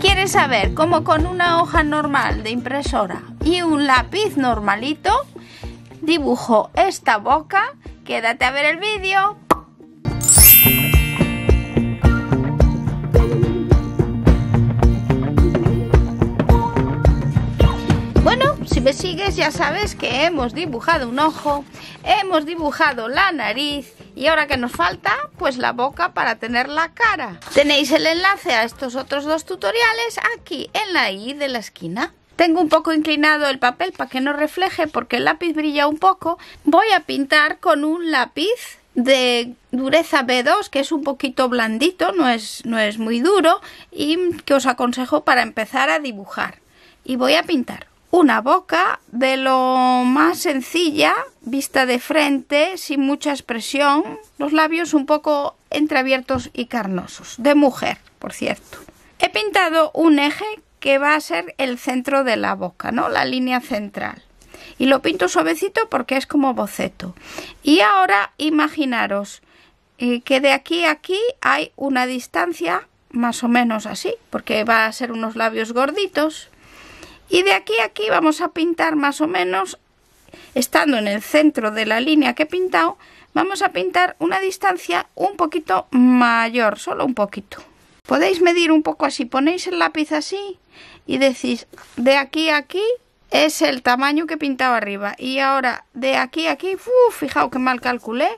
quieres saber cómo con una hoja normal de impresora y un lápiz normalito dibujo esta boca, quédate a ver el vídeo. Bueno, si me sigues ya sabes que hemos dibujado un ojo, hemos dibujado la nariz, y ahora que nos falta, pues la boca para tener la cara. Tenéis el enlace a estos otros dos tutoriales aquí en la I de la esquina. Tengo un poco inclinado el papel para que no refleje porque el lápiz brilla un poco. Voy a pintar con un lápiz de dureza B2 que es un poquito blandito, no es, no es muy duro y que os aconsejo para empezar a dibujar. Y voy a pintar. Una boca de lo más sencilla, vista de frente, sin mucha expresión, los labios un poco entreabiertos y carnosos, de mujer, por cierto. He pintado un eje que va a ser el centro de la boca, ¿no? La línea central. Y lo pinto suavecito porque es como boceto. Y ahora imaginaros eh, que de aquí a aquí hay una distancia más o menos así, porque va a ser unos labios gorditos y de aquí a aquí vamos a pintar más o menos, estando en el centro de la línea que he pintado, vamos a pintar una distancia un poquito mayor, solo un poquito. Podéis medir un poco así, ponéis el lápiz así y decís, de aquí a aquí es el tamaño que pintado arriba. Y ahora, de aquí a aquí, fijaos que mal calculé,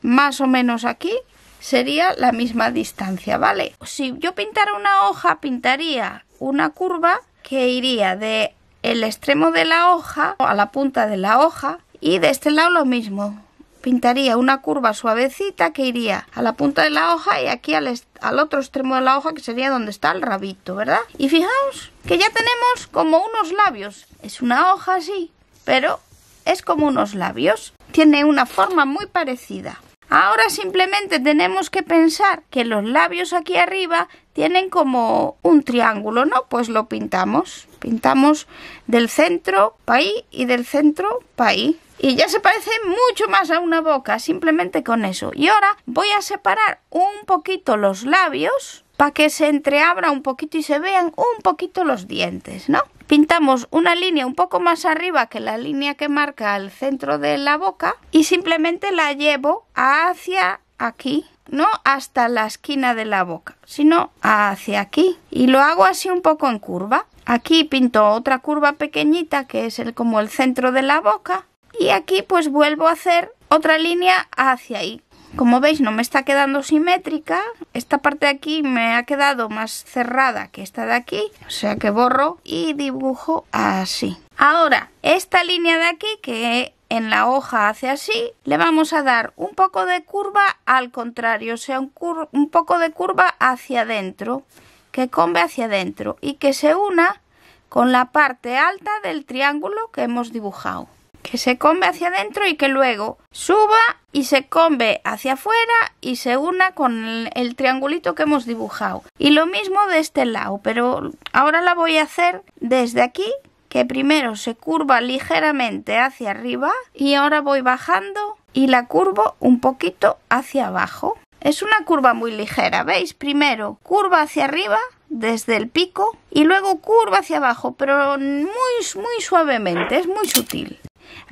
más o menos aquí sería la misma distancia, ¿vale? Si yo pintara una hoja, pintaría una curva que iría de el extremo de la hoja a la punta de la hoja y de este lado lo mismo. Pintaría una curva suavecita que iría a la punta de la hoja y aquí al, al otro extremo de la hoja que sería donde está el rabito, ¿verdad? Y fijaos que ya tenemos como unos labios. Es una hoja así, pero es como unos labios. Tiene una forma muy parecida. Ahora simplemente tenemos que pensar que los labios aquí arriba tienen como un triángulo, ¿no? Pues lo pintamos. Pintamos del centro para ahí y del centro para ahí. Y ya se parece mucho más a una boca, simplemente con eso. Y ahora voy a separar un poquito los labios para que se entreabra un poquito y se vean un poquito los dientes, ¿no? Pintamos una línea un poco más arriba que la línea que marca el centro de la boca y simplemente la llevo hacia aquí, no hasta la esquina de la boca, sino hacia aquí y lo hago así un poco en curva. Aquí pinto otra curva pequeñita que es el, como el centro de la boca y aquí pues vuelvo a hacer otra línea hacia ahí como veis no me está quedando simétrica, esta parte de aquí me ha quedado más cerrada que esta de aquí, o sea que borro y dibujo así. Ahora, esta línea de aquí que en la hoja hace así, le vamos a dar un poco de curva al contrario, o sea, un, poco de curva hacia adentro, que combe hacia adentro y que se una con la parte alta del triángulo que hemos dibujado que se come hacia adentro y que luego suba y se combe hacia afuera y se una con el, el, triangulito que hemos dibujado. Y lo mismo de este lado, pero ahora la voy a hacer desde aquí, que primero se curva ligeramente hacia arriba y ahora voy bajando y la curvo un poquito hacia abajo. Es una curva muy ligera, ¿veis? Primero curva hacia arriba desde el pico y luego curva hacia abajo, pero muy, muy suavemente, es muy sutil.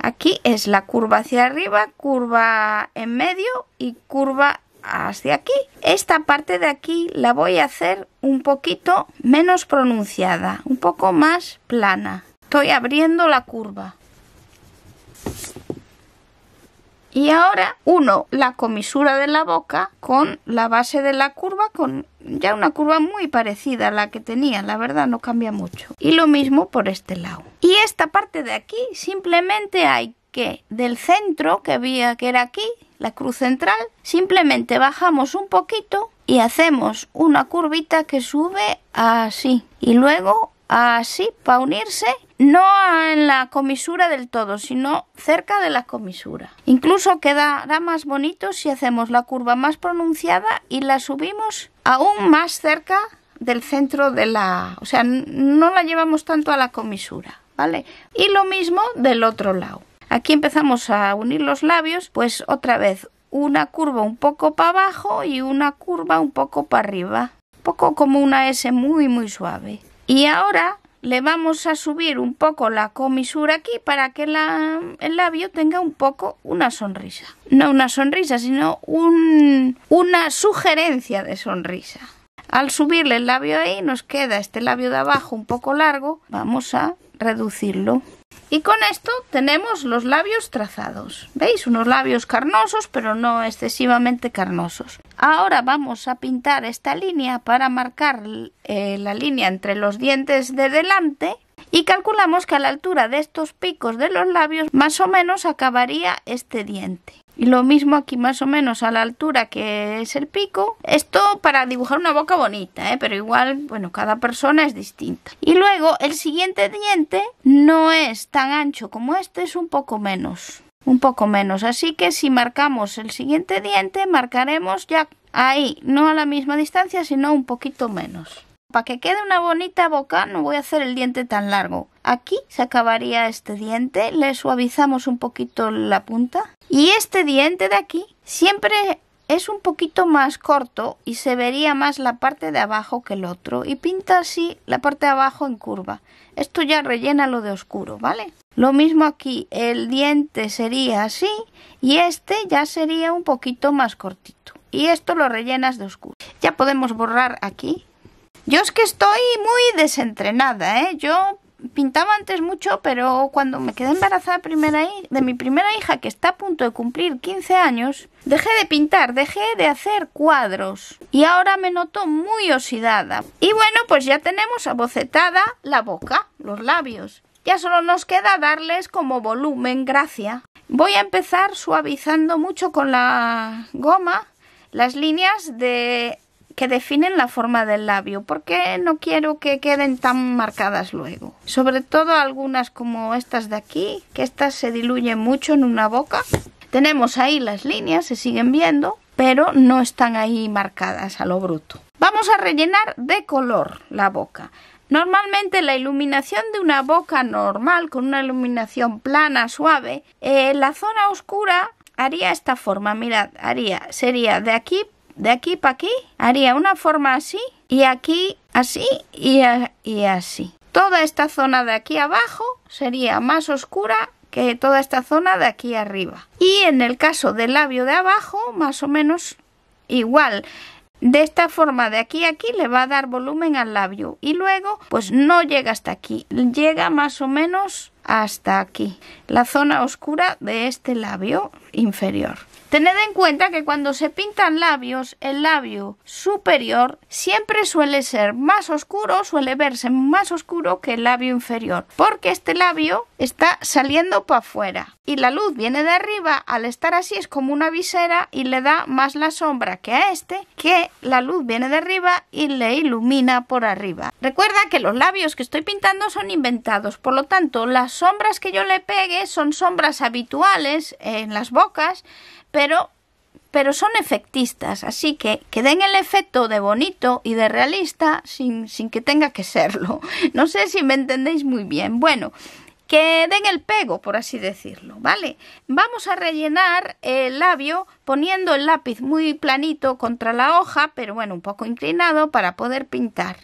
Aquí es la curva hacia arriba, curva en medio y curva hacia aquí. Esta parte de aquí la voy a hacer un poquito menos pronunciada, un poco más plana. Estoy abriendo la curva. Y ahora uno la comisura de la boca con la base de la curva, con ya una curva muy parecida a la que tenía, la verdad no cambia mucho. Y lo mismo por este lado. Y esta parte de aquí simplemente hay que del centro que había que era aquí, la cruz central, simplemente bajamos un poquito y hacemos una curvita que sube así y luego así para unirse no en la comisura del todo, sino cerca de la comisura. Incluso quedará más bonito si hacemos la curva más pronunciada y la subimos aún más cerca del centro de la... o sea, no la llevamos tanto a la comisura, ¿vale? Y lo mismo del otro lado. Aquí empezamos a unir los labios, pues otra vez una curva un poco para abajo y una curva un poco para arriba, un poco como una S muy muy suave. Y ahora le vamos a subir un poco la comisura aquí para que el labio tenga un poco una sonrisa. No una sonrisa, sino una sugerencia de sonrisa. Al subirle el labio ahí nos queda este labio de abajo un poco largo. Vamos a reducirlo. Y con esto tenemos los labios trazados. ¿Veis? Unos labios carnosos, pero no excesivamente carnosos. Ahora vamos a pintar esta línea para marcar eh, la línea entre los dientes de delante y calculamos que a la altura de estos picos de los labios más o menos acabaría este diente. Y lo mismo aquí más o menos a la altura que es el pico. Esto para dibujar una boca bonita, ¿eh? pero igual, bueno, cada persona es distinta. Y luego el siguiente diente no es tan ancho como este, es un poco menos. Un poco menos. Así que si marcamos el siguiente diente, marcaremos ya ahí, no a la misma distancia, sino un poquito menos. Para que quede una bonita boca no voy a hacer el diente tan largo. Aquí se acabaría este diente, le suavizamos un poquito la punta. Y este diente de aquí siempre es un poquito más corto y se vería más la parte de abajo que el otro y pinta así la parte de abajo en curva. Esto ya rellena lo de oscuro, ¿vale? Lo mismo aquí, el diente sería así y este ya sería un poquito más cortito. Y esto lo rellenas de oscuro. Ya podemos borrar aquí yo es que estoy muy desentrenada, ¿eh? Yo pintaba antes mucho, pero cuando me quedé embarazada primera de mi primera hija, que está a punto de cumplir 15 años, dejé de pintar, dejé de hacer cuadros y ahora me noto muy oxidada. Y bueno, pues ya tenemos abocetada la boca, los labios. Ya solo nos queda darles como volumen, gracia. Voy a empezar suavizando mucho con la goma las líneas de que definen la forma del labio, porque no quiero que queden tan marcadas luego. Sobre todo algunas como estas de aquí, que estas se diluyen mucho en una boca. Tenemos ahí las líneas, se siguen viendo, pero no están ahí marcadas a lo bruto. Vamos a rellenar de color la boca. Normalmente la iluminación de una boca normal, con una iluminación plana, suave, en eh, la zona oscura haría esta forma, mirad, haría, sería de aquí de aquí para aquí, haría una forma así y aquí así y, así. Toda esta zona de aquí abajo sería más oscura que toda esta zona de aquí arriba. Y en el caso del labio de abajo, más o menos igual. De esta forma de aquí a aquí le va a dar volumen al labio y luego pues no llega hasta aquí, llega más o menos hasta aquí, la zona oscura de este labio inferior. Tened en cuenta que cuando se pintan labios, el labio superior siempre suele ser más oscuro, suele verse más oscuro que el labio inferior, porque este labio está saliendo para afuera y la luz viene de arriba, al estar así es como una visera y le da más la sombra que a este, que la luz viene de arriba y le ilumina por arriba. Recuerda que los labios que estoy pintando son inventados, por lo tanto las sombras que yo le pegue son sombras habituales en las bocas, pero, pero son efectistas, así que que den el efecto de bonito y de realista sin, sin que tenga que serlo. No sé si me entendéis muy bien. Bueno, que den el pego, por así decirlo, ¿vale? Vamos a rellenar el labio poniendo el lápiz muy planito contra la hoja, pero bueno, un poco inclinado para poder pintar,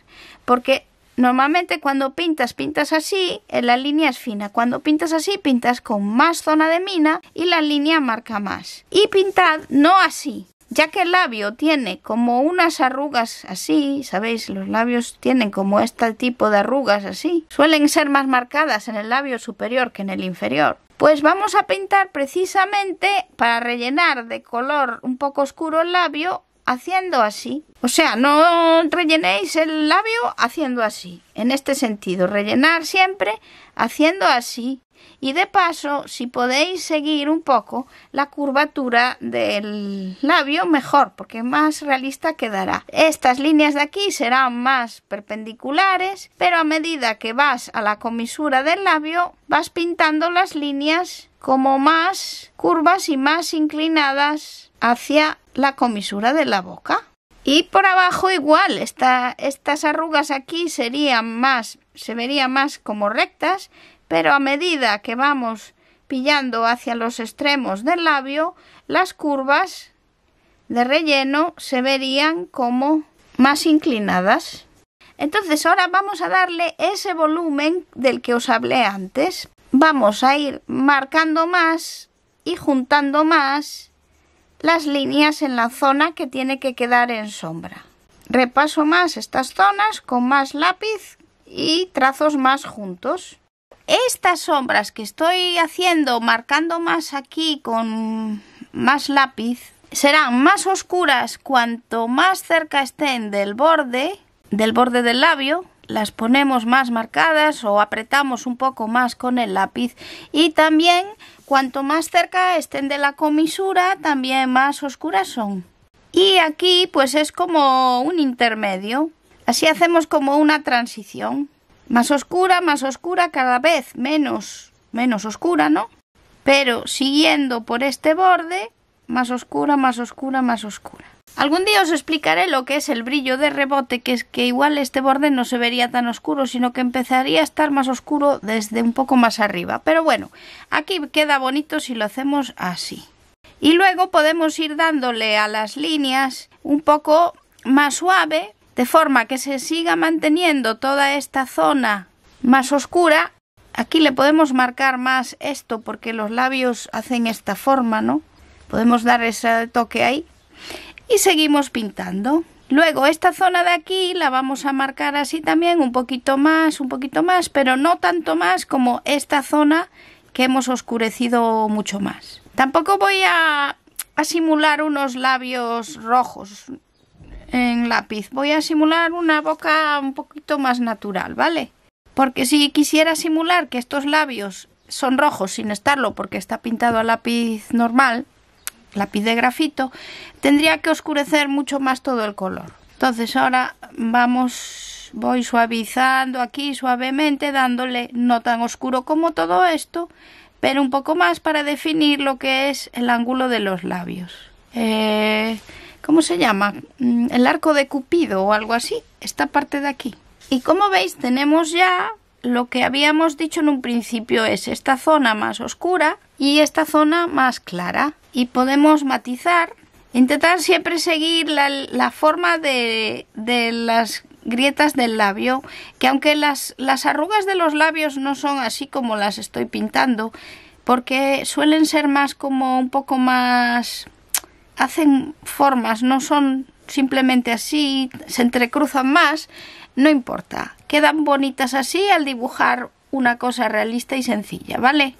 porque Normalmente cuando pintas, pintas así, eh, la línea es fina. Cuando pintas así, pintas con más zona de mina y la línea marca más. Y pintad no así, ya que el labio tiene como unas arrugas así, ¿sabéis? Los labios tienen como este tipo de arrugas así. Suelen ser más marcadas en el labio superior que en el inferior. Pues vamos a pintar precisamente para rellenar de color un poco oscuro el labio haciendo así. O sea, no rellenéis el labio haciendo así. En este sentido, rellenar siempre haciendo así. Y de paso, si podéis seguir un poco la curvatura del labio, mejor, porque más realista quedará. Estas líneas de aquí serán más perpendiculares, pero a medida que vas a la comisura del labio, vas pintando las líneas como más curvas y más inclinadas hacia la comisura de la boca. Y por abajo igual, está estas arrugas aquí serían más, se verían más como rectas, pero a medida que vamos pillando hacia los extremos del labio, las curvas de relleno se verían como más inclinadas. Entonces ahora vamos a darle ese volumen del que os hablé antes. Vamos a ir marcando más y juntando más las líneas en la zona que tiene que quedar en sombra. Repaso más estas zonas con más lápiz y trazos más juntos. Estas sombras que estoy haciendo, marcando más aquí con más lápiz, serán más oscuras cuanto más cerca estén del borde, del borde del labio, las ponemos más marcadas o apretamos un poco más con el lápiz y también Cuanto más cerca estén de la comisura, también más oscuras son. Y aquí pues es como un intermedio. Así hacemos como una transición. Más oscura, más oscura, cada vez menos, menos oscura, ¿no? Pero siguiendo por este borde, más oscura, más oscura, más oscura. Algún día os explicaré lo que es el brillo de rebote, que es que igual este borde no se vería tan oscuro, sino que empezaría a estar más oscuro desde un poco más arriba. Pero bueno, aquí queda bonito si lo hacemos así. Y luego podemos ir dándole a las líneas un poco más suave, de forma que se siga manteniendo toda esta zona más oscura. Aquí le podemos marcar más esto porque los labios hacen esta forma, ¿no? Podemos dar ese toque ahí y seguimos pintando. Luego esta zona de aquí la vamos a marcar así también un poquito más, un poquito más, pero no tanto más como esta zona que hemos oscurecido mucho más. Tampoco voy a, simular unos labios rojos en lápiz, voy a simular una boca un poquito más natural, ¿vale? Porque si quisiera simular que estos labios son rojos sin estarlo porque está pintado a lápiz normal, lápiz de grafito, tendría que oscurecer mucho más todo el color. Entonces ahora vamos, voy suavizando aquí suavemente, dándole no tan oscuro como todo esto, pero un poco más para definir lo que es el ángulo de los labios. Eh, ¿Cómo se llama? Mm, el arco de Cupido o algo así, esta parte de aquí. Y como veis tenemos ya lo que habíamos dicho en un principio es esta zona más oscura y esta zona más clara y podemos matizar. Intentar siempre seguir la, forma de, de, las grietas del labio, que aunque las, las arrugas de los labios no son así como las estoy pintando, porque suelen ser más como un poco más... hacen formas, no son simplemente así, se entrecruzan más, no importa, quedan bonitas así al dibujar una cosa realista y sencilla, ¿vale?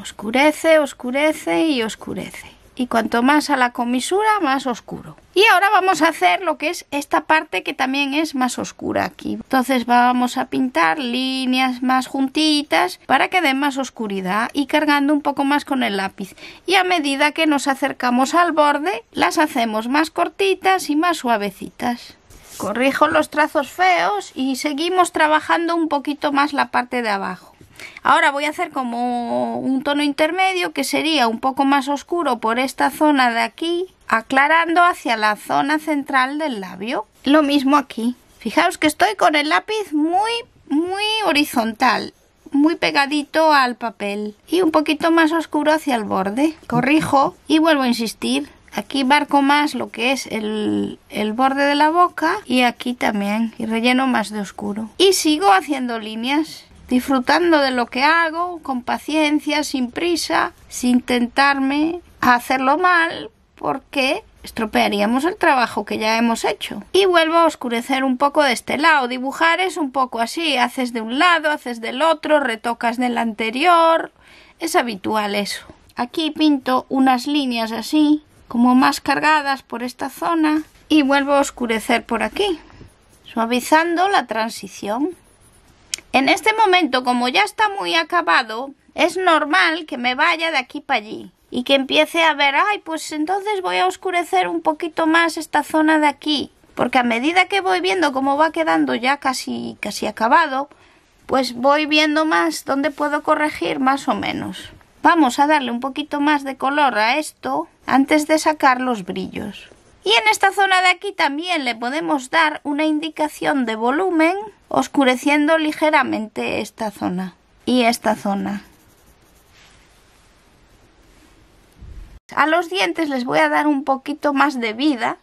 Oscurece, oscurece y oscurece y cuanto más a la comisura más oscuro y ahora vamos a hacer lo que es esta parte que también es más oscura aquí entonces vamos a pintar líneas más juntitas para que den más oscuridad y cargando un poco más con el lápiz y a medida que nos acercamos al borde las hacemos más cortitas y más suavecitas corrijo los trazos feos y seguimos trabajando un poquito más la parte de abajo Ahora voy a hacer como un tono intermedio que sería un poco más oscuro por esta zona de aquí, aclarando hacia la zona central del labio. Lo mismo aquí. Fijaos que estoy con el lápiz muy, muy horizontal, muy pegadito al papel y un poquito más oscuro hacia el borde. Corrijo y vuelvo a insistir. Aquí marco más lo que es el, el, borde de la boca y aquí también. Y relleno más de oscuro. Y sigo haciendo líneas disfrutando de lo que hago, con paciencia, sin prisa, sin tentarme hacerlo mal, porque estropearíamos el trabajo que ya hemos hecho. Y vuelvo a oscurecer un poco de este lado. Dibujar es un poco así, haces de un lado, haces del otro, retocas del anterior. Es habitual eso. Aquí pinto unas líneas así, como más cargadas por esta zona, y vuelvo a oscurecer por aquí, suavizando la transición. En este momento, como ya está muy acabado, es normal que me vaya de aquí para allí y que empiece a ver, ay, pues entonces voy a oscurecer un poquito más esta zona de aquí, porque a medida que voy viendo cómo va quedando ya casi casi acabado, pues voy viendo más dónde puedo corregir más o menos. Vamos a darle un poquito más de color a esto antes de sacar los brillos. Y en esta zona de aquí también le podemos dar una indicación de volumen oscureciendo ligeramente esta zona y esta zona. A los dientes les voy a dar un poquito más de vida,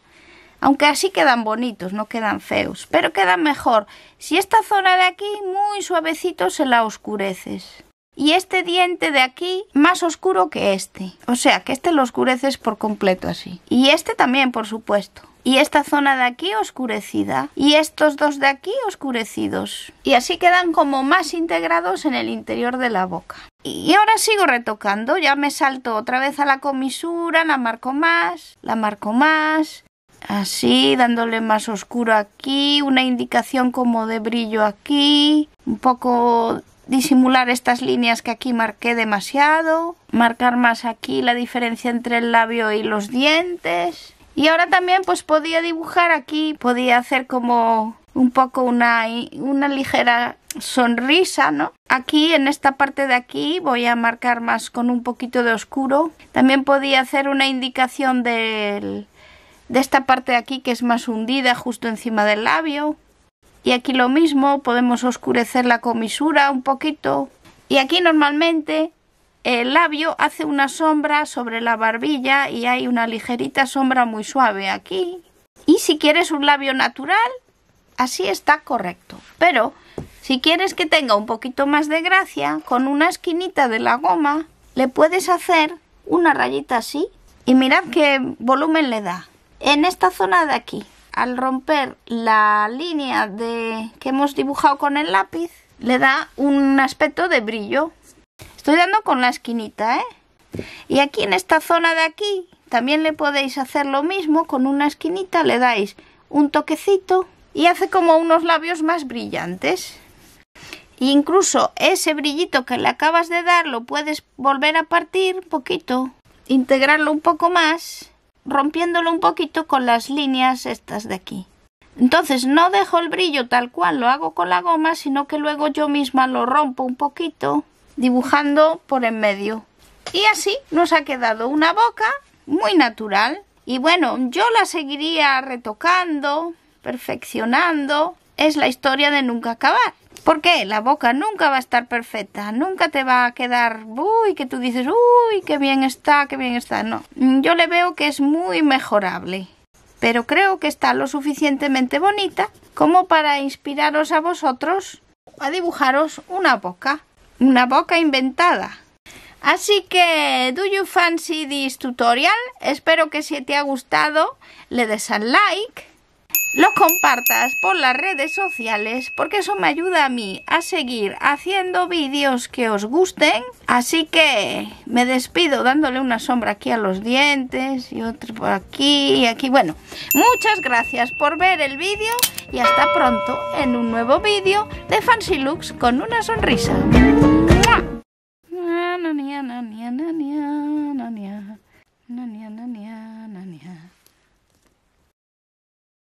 aunque así quedan bonitos, no quedan feos, pero quedan mejor. Si esta zona de aquí muy suavecito se la oscureces y este diente de aquí más oscuro que este. O sea, que este lo oscureces por completo así. Y este también, por supuesto. Y esta zona de aquí oscurecida. Y estos dos de aquí oscurecidos. Y así quedan como más integrados en el interior de la boca. Y ahora sigo retocando. Ya me salto otra vez a la comisura, la marco más, la marco más. Así, dándole más oscuro aquí, una indicación como de brillo aquí, un poco disimular estas líneas que aquí marqué demasiado, marcar más aquí la diferencia entre el labio y los dientes. Y ahora también pues podía dibujar aquí, podía hacer como un poco una, una ligera sonrisa, ¿no? Aquí, en esta parte de aquí, voy a marcar más con un poquito de oscuro. También podía hacer una indicación de esta parte de aquí que es más hundida justo encima del labio. Y aquí lo mismo, podemos oscurecer la comisura un poquito. Y aquí normalmente el labio hace una sombra sobre la barbilla y hay una ligerita sombra muy suave aquí. Y si quieres un labio natural, así está correcto. Pero si quieres que tenga un poquito más de gracia, con una esquinita de la goma, le puedes hacer una rayita así. Y mirad qué volumen le da. En esta zona de aquí, al romper la línea de, que hemos dibujado con el lápiz, le da un aspecto de brillo. Estoy dando con la esquinita, ¿eh? Y aquí en esta zona de aquí también le podéis hacer lo mismo con una esquinita, le dais un toquecito y hace como unos labios más brillantes. incluso ese brillito que le acabas de dar lo puedes volver a partir un poquito, integrarlo un poco más rompiéndolo un poquito con las líneas estas de aquí. Entonces no dejo el brillo tal cual lo hago con la goma, sino que luego yo misma lo rompo un poquito dibujando por en medio. Y así nos ha quedado una boca muy natural. Y bueno, yo la seguiría retocando, perfeccionando. Es la historia de nunca acabar. Porque la boca nunca va a estar perfecta, nunca te va a quedar, uy, que tú dices, uy, qué bien está, qué bien está. No, yo le veo que es muy mejorable, pero creo que está lo suficientemente bonita como para inspiraros a vosotros a dibujaros una boca, una boca inventada. Así que, do you fancy this tutorial? Espero que si te ha gustado le des al like lo compartas por las redes sociales porque eso me ayuda a mí a seguir haciendo vídeos que os gusten. Así que me despido dándole una sombra aquí a los dientes y otro por aquí y aquí. Bueno, muchas gracias por ver el vídeo y hasta pronto en un nuevo vídeo de Fancy Looks con una sonrisa.